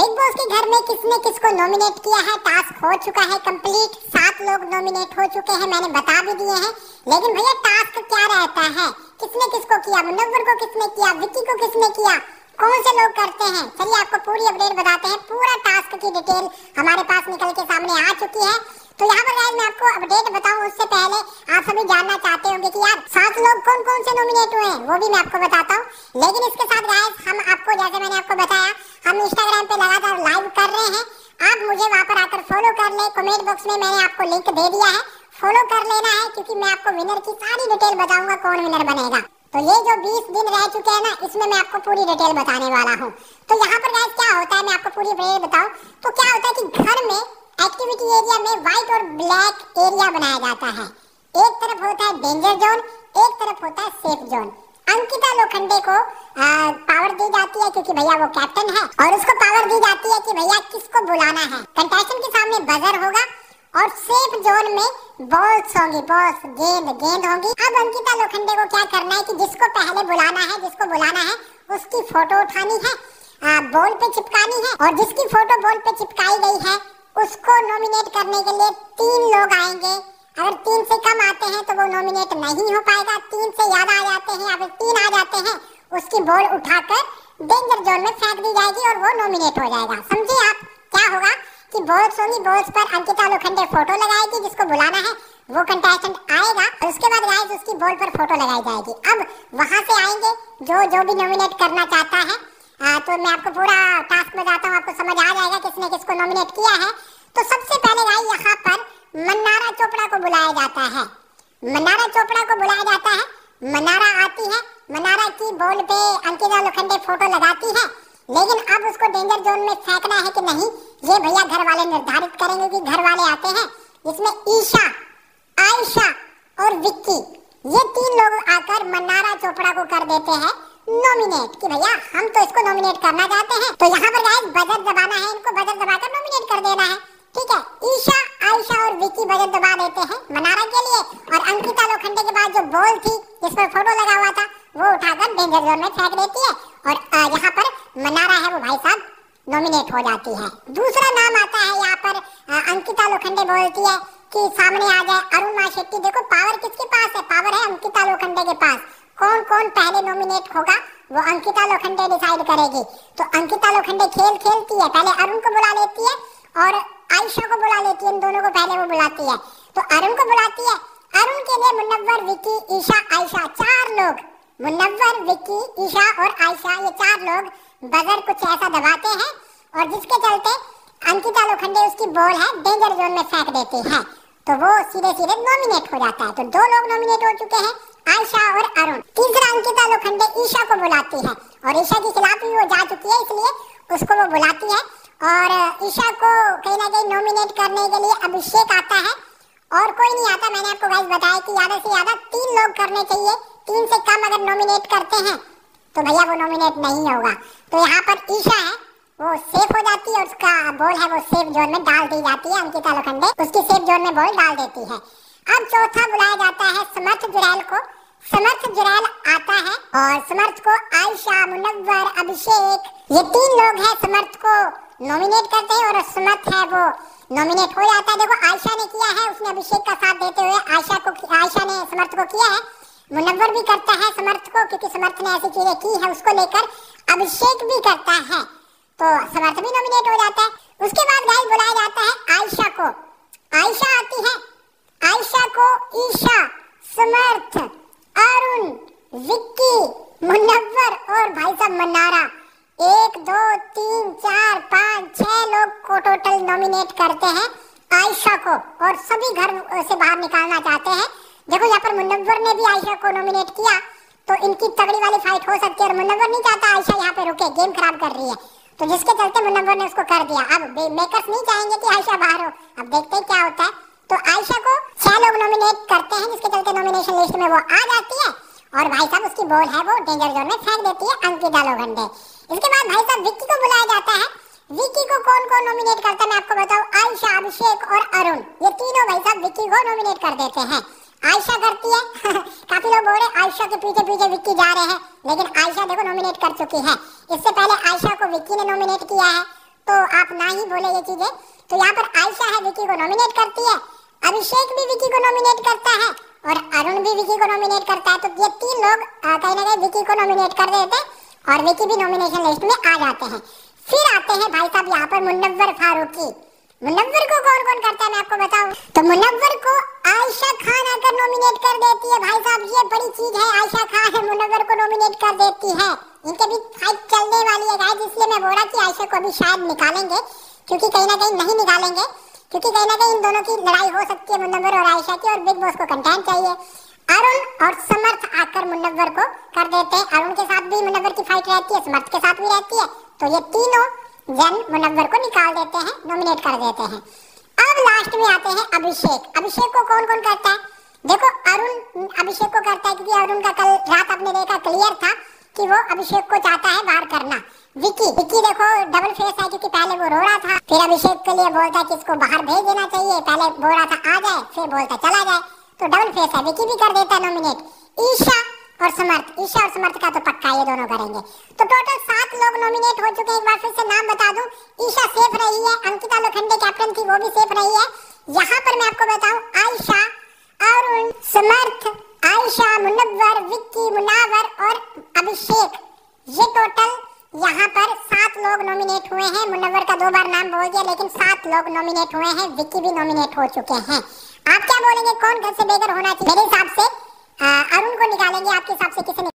big boss के घर में किसने किसको नॉमिनेट किया है टास्क हो चुका है कंप्लीट सात लोग नॉमिनेट हो चुके हैं मैंने बता भी दिए हैं लेकिन भैया टास्क क्या रहता है किसने किसको किया मुनव्वर को किसने किया विक्की को किसने किया कौन से लोग करते हैं चलिए आपको पूरी अपडेट बताते हैं पूरा टास्क की डिटेल हमारे पास निकल के सामने आ चुकी है तो यहाँ पर मैं आपको अपडेट बताऊँ उससे पहले आप सभी जानना चाहते होंगे कि यार सात लोग कौन कौन से नॉमिनेट हुए हैं वो भी मैं आपको बताता हूँ लेकिन इसके साथ गाइस हम आपको जैसे मैंने आपको बताया हम इंस्टाग्राम पे लगातार लाइव कर रहे हैं आप मुझे वहाँ पर आकर फॉलो कर ले कॉमेंट बॉक्स में मैंने आपको लिंक दे दिया है फॉलो कर लेना है क्योंकि मैं आपको विनर की सारी डिटेल बताऊंगा कौन विनर बनेगा तो ये जो 20 दिन रह चुके हैं ना इसमें मैं आपको पूरी डिटेल बताने वाला हूँ तो यहाँ पर क्या होता है मैं आपको पूरी डिटेल बताऊँ तो क्या होता है कि घर में एक्टिविटी एरिया में व्हाइट और ब्लैक एरिया बनाया जाता है एक तरफ होता है डेंजर जोन एक तरफ होता है सेफ जोन अंकिता लोखंडे को आ, पावर दी जाती है क्योंकि भैया वो कैप्टन है और उसको पावर दी जाती है कि भैया किसको बुलाना है कंटेस्टेंट के सामने बजर होगा और सेफ जोन में बॉल्स होंगी बॉल्स गेंद गेंद होंगी अब अंकिता लोखंडे को क्या करना है कि जिसको पहले बुलाना है जिसको बुलाना है उसकी फोटो उठानी है आ, बॉल पे चिपकानी है और जिसकी फोटो बॉल पे चिपकाई गई है उसको नॉमिनेट करने के लिए तीन लोग आएंगे अगर तीन से कम आते हैं तो वो नॉमिनेट नहीं हो पाएगा तीन से ज्यादा आ जाते हैं अगर तीन आ जाते हैं उसकी बॉल उठाकर डेंजर जोन में फेंक दी जाएगी और वो नॉमिनेट हो जाएगा समझे आप क्या होगा कि बॉल्स होंगी बॉल्स पर अंकिता लोखंडे फोटो लगाएगी जिसको बुलाना है वो कंटेस्टेंट आएगा और उसके बाद गाइस उसकी बॉल पर फोटो लगाई जाएगी अब वहां से आएंगे जो जो भी नॉमिनेट करना चाहता है आ, हाँ, तो मैं आपको पूरा टास्क बताता हूँ आपको समझ आ जाएगा किसने किसको नॉमिनेट किया है तो सबसे पहले भाई यहाँ पर मन्नारा चोपड़ा को बुलाया जाता है मन्नारा चोपड़ा को बुलाया जाता है मन्नारा आती है मन्नारा की बोल पे अंकिता लोखंडे फोटो लगाती है लेकिन अब उसको डेंजर जोन में फेंकना है कि नहीं ये भैया घर वाले निर्धारित करेंगे कि घर वाले आते हैं जिसमें ईशा आयशा और विक्की ये तीन लोग आकर मन्नारा चोपड़ा को कर देते हैं नॉमिनेट कि भैया हम तो इसको नॉमिनेट करना चाहते हैं तो यहाँ पर गाइस बजट दबाना है इनको बजट दबाकर नॉमिनेट कर देना है ठीक है ईशा आयशा और विकी बजट दबा देते हैं मनारा के लिए और अंकिता लोखंडे के बाद जो बॉल थी जिस पर फोटो लगा हुआ था वो उठाकर डेंजर जोन में फेंक देती है और यहाँ पर मनारा है वो भाई साहब नॉमिनेट हो जाती है दूसरा नाम आता है यहाँ पर अंकिता लोखंडे बोलती है कि सामने आ जाए अरुण शेट्टी देखो पावर किसके पास है पावर है अंकिता लोखंडे के पास कौन कौन पहले नॉमिनेट होगा वो अंकिता लोखंडे डिसाइड करेगी तो अंकिता लोखंडे खेल खेलती है पहले अरुण को बुला लेती है और आयशा को बुला लेती है इन दोनों को पहले वो बुलाती है तो अरुण को बुलाती है अरुण के लिए मुन्नवर विकी ईशा आयशा चार लोग मुन्नवर विकी ईशा और आयशा ये चार लोग बगर कुछ ऐसा दबाते हैं और जिसके चलते अंकिता लोखंडे उसकी बॉल है डेंजर जोन में फेंक देती है तो वो सीधे सीधे नॉमिनेट हो जाता है तो दो लोग नॉमिनेट हो चुके हैं आयशा और अरुण तीसरा अंकिता लोखंडे ईशा को बुलाती है और ईशा के खिलाफ भी वो जा चुकी है इसलिए उसको वो बुलाती है और ईशा को कहीं ना कहीं नॉमिनेट करने के लिए अभिषेक आता है और कोई नहीं आता मैंने आपको गाइस बताया कि ज्यादा से ज्यादा तीन लोग करने चाहिए तीन से कम अगर नॉमिनेट करते हैं तो भैया वो नॉमिनेट नहीं होगा तो यहाँ पर ईशा है वो सेफ हो जाती है उसका बॉल है वो सेफ जोन में डाल दी जाती है अंकिता लोखंडे उसकी सेफ जोन में बॉल डाल देती है अब चौथा बुलाया जाता है समर्थ जुरैल को समर्थ जुरैल आता है और समर्थ को आयशा मुनवर अभिषेक ये तीन लोग हैं समर्थ को नॉमिनेट करते हैं और समर्थ है वो नॉमिनेट हो जाता है देखो आयशा ने किया है उसने अभिषेक का साथ देते हुए आयशा को आयशा ने समर्थ को किया है मुनवर भी करता है समर्थ को क्योंकि समर्थ ने ऐसी चीजें की है उसको लेकर अभिषेक भी करता है तो समर्थ भी नॉमिनेट हो जाता है उसके बाद गाइस बुलाया जाता है आयशा को आयशा आती है ईशा समर्थ अरुण विक्की मुनव्वर और भाई साहब मनारा एक दो तीन चार पाँच छह लोग को टोटल नॉमिनेट करते हैं आयशा को और सभी घर से बाहर निकालना चाहते हैं देखो यहाँ पर मुनव्वर ने भी आयशा को नॉमिनेट किया तो इनकी तगड़ी वाली फाइट हो सकती है और मुनव्वर नहीं चाहता आयशा यहाँ पे रुके गेम खराब कर रही है तो जिसके चलते मुनव्वर ने उसको कर दिया अब मेकर्स नहीं चाहेंगे कि आयशा बाहर हो अब देखते हैं क्या होता है तो आयशा को छह लोग नॉमिनेट करते हैं जिसके चलते नॉमिनेशन लिस्ट में वो आ जाती है और भाई साहब उसकी बॉल है वो डेंजर जोन में फेंक देती है अंकिता लोखंडे इसके बाद भाई साहब विक्की को बुलाया जाता है विक्की को कौन कौन नॉमिनेट करता है मैं आपको बताऊँ आयशा अभिषेक और अरुण ये तीनों भाई साहब विक्की को नॉमिनेट कर देते हैं आयशा करती है काफी लोग बोल रहे आयशा के पीछे पीछे विक्की जा रहे हैं लेकिन आयशा देखो नॉमिनेट कर चुकी है इससे पहले आयशा को विक्की ने नॉमिनेट किया है तो आप ना ही बोले ये चीजें तो यहाँ पर आयशा है विक्की को नॉमिनेट करती है अभिषेक भी विकी को नॉमिनेट करता है और अरुण भी विकी को नॉमिनेट करता है तो ये तीन लोग कहीं ना कहीं विकी को नॉमिनेट कर देते हैं और विकी भी नॉमिनेशन लिस्ट में आ जाते हैं फिर आते हैं भाई साहब यहाँ पर मुनव्वर फारूकी मुनव्वर को कौन कौन करता है मैं आपको बताऊँ तो मुनव्वर को आयशा खान आकर नॉमिनेट कर देती है भाई साहब ये बड़ी चीज है आयशा खान मुनव्वर को नॉमिनेट कर देती है इनके भी फाइट चलने वाली है गाइस इसलिए मैं बोल रहा कि आयशा को अभी शायद निकालेंगे क्योंकि कहीं ना कहीं नहीं निकालेंगे क्योंकि कहीं ना कहीं इन दोनों की लड़ाई हो सकती है मुन्नवर और आयशा की और बिग बॉस को कंटेंट चाहिए अरुण और समर्थ आकर मुन्नवर को कर देते हैं अरुण के साथ भी मुन्नवर की फाइट रहती है समर्थ के साथ भी रहती है तो ये तीनों जन मुन्नवर को निकाल देते हैं नॉमिनेट कर देते हैं अब लास्ट में आते हैं अभिषेक अभिषेक को कौन कौन करता है देखो अरुण अभिषेक को करता है क्योंकि अरुण का कल रात आपने देखा क्लियर था कि वो अभिषेक को चाहता है बाहर करना विकी विकी देखो डबल फेस है क्योंकि पहले वो रो रहा था फिर अभिषेक के लिए बोलता कि इसको बाहर भेज देना चाहिए पहले बोल रहा था आ जाए फिर बोलता चला जाए तो डबल फेस है विकी भी कर देता है नॉमिनेट ईशा और समर्थ ईशा और समर्थ का तो पक्का ये दोनों करेंगे तो टोटल सात लोग नॉमिनेट हो चुके हैं एक बार फिर से नाम बता दूं ईशा सेफ रही है अंकिता लोखंडे कैप्टन थी वो भी सेफ रही है यहाँ पर मैं आपको बताऊं आयशा अरुण समर्थ आयशा मुनव्वर विक्की मुनावर और अभिषेक ये टोटल यहाँ पर सात लोग नॉमिनेट हुए हैं मुनवर का दो बार नाम बोल दिया लेकिन सात लोग नॉमिनेट हुए हैं विक्की भी नॉमिनेट हो चुके हैं आप क्या बोलेंगे कौन घर से बेघर होना चाहिए मेरे हिसाब से अरुण को निकालेंगे आपके हिसाब से किसने